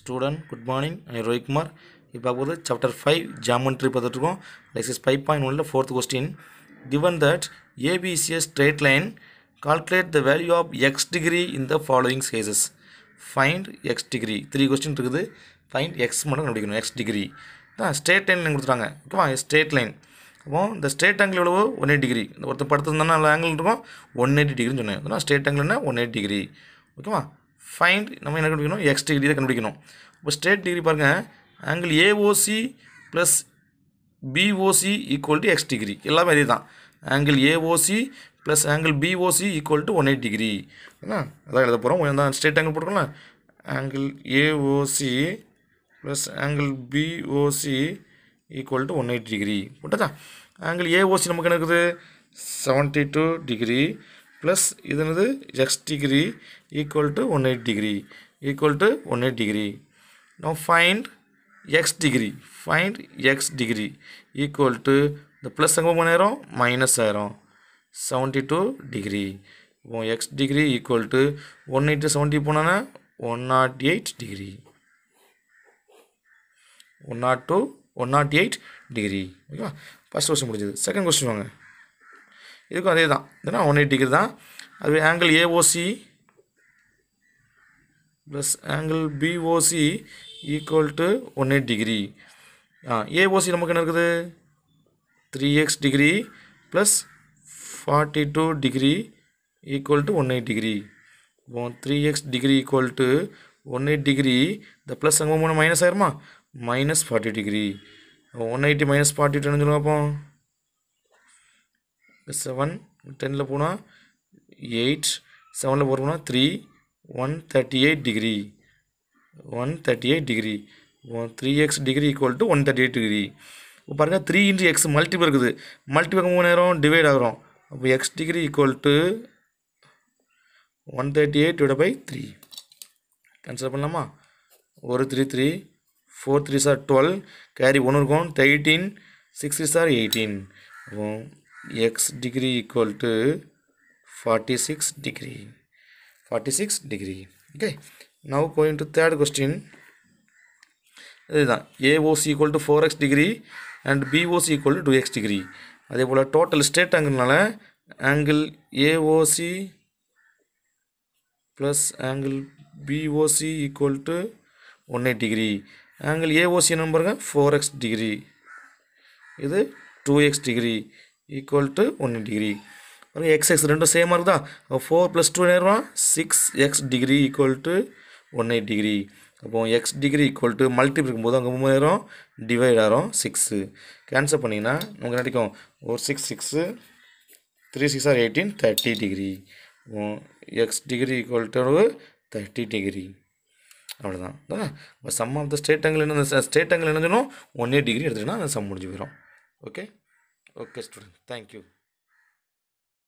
Student good morning நான் ரோஹிக்குமார் இப்போ பார்க்குறது சாப்டர் ஃபைவ் ஜாமெண்ட்ரி பார்த்துட்ருக்கோம் லெக்சஸ் ஃபைவ் பாயிண்ட் ஒனில் fourth question given that ABC is straight line calculate the value of X degree in the following cases find X degree three question இருக்குது find X மட்டும் கண்டுபிடிக்கணும் X degree தான் straight line கொடுத்துருக்காங்க ஓகேவா straight line அப்போ இந்த straight angle எவ்வளோ one eight degree இந்த ஒருத்தர் படுத்திருந்தானா ஆங்கிள் இருக்கும் ஒன் எயிட்டி டிகிரின்னு சொன்னேன் ஸ்ட்ரேட் ஆங்கிள்னா ஒன் எயிட் டிகிரி ஓகேவா ஃபைண்ட் நம்ம என்ன கண்டுபிடிக்கணும் எக்ஸ் டிகிரி தான் கண்டுபிடிக்கணும் இப்போ ஸ்டேட் டிகிரி பாருங்கள் angle AOC plus BOC equal to X degree எல்லாமே அதே தான் angle AOC plus angle BOC equal to one eight degree என்ன அதான் எழுத போகிறோம் தான் ஸ்டேட் ஆங்கிள் போட்டுக்கலாம் angle AOC plus angle BOC equal to one eight degree போட்டாச்சா ஆங்கிள் ஏஓசி நமக்கு என்ன இருக்குது செவன்ட்டி டூ டிகிரி ப்ளஸ் இது என்னது X degree equal to 180 degree equal to 180 degree. Now find x degree find x degree equal to the plus எங்கே பண்ணிரும் minus arrow 72 degree x degree equal to 180 70 போனான 108 degree 102 108 degree ஓகேவா first question second question வாங்க இதுக்கும் அதே தான் ஏன்னா one eight தான் அது angle aoc plus angle BOC equal to one eight degree ஆ ஏஓசி நமக்கு என்ன இருக்குது three X degree plus forty two degree equal to one eight degree இப்போ three X degree equal to one eight degree இந்த plus அங்கே மூணு minus ஆயிருமா minus forty degree one eighty minus forty டென்னு செவன் டெனில் போனால் எயிட் செவனில் three one thirty eight degree one thirty eight degree three X degree equal to one thirty eight degree இப்போ பாருங்கள் த்ரீ இன்ட்டு எக்ஸ் மல்டிபிள் இருக்குது multiple நேரம் divide ஆகிறோம் அப்போ X degree equal to one thirty eight divide by three consider பண்ணலாமா ஒரு three three four three சார் twelve carry ஒன்று இருக்கும் எயிட்டீன் சிக்ஸ் த்ரீ சார் eighteen X degree equal to forty six degree 46 degree okay now going to third question இதுதான் AOC equal to four X degree and BOC equal to two X degree அதே போல் total straight ஆங்கிள்னால angle AOC plus angle BOC equal to one eight degree angle AOC நம்பருங்க four X degree இது two X degree equal to one eight degree பாருங்கள் X X ரெண்டும் சேமாக இருக்குதா four plus two நேரமா six X degree equal to one eight degree அப்போ X degree equal to multiple இருக்கும்போது அங்கே மூவாயிரம் டிவைட் ஆகிறோம் சிக்ஸு கேன்சல் பண்ணிங்கன்னா நமக்கு நினைக்கும் ஒரு six six three six are eighteen thirty degree X degree equal to thirty degree அவ்வளோதான் இப்போ sum of the straight angle என்ன ஸ்டேட் ஆங்கிள் என்ன சொன்னோம் ஒன் எயிட் டிகிரி எடுத்துகிட்டோன்னா அந்த சம் முடிஞ்சு போயிடும் ஓகே ஓகே ஸ்டூடெண்ட் யூ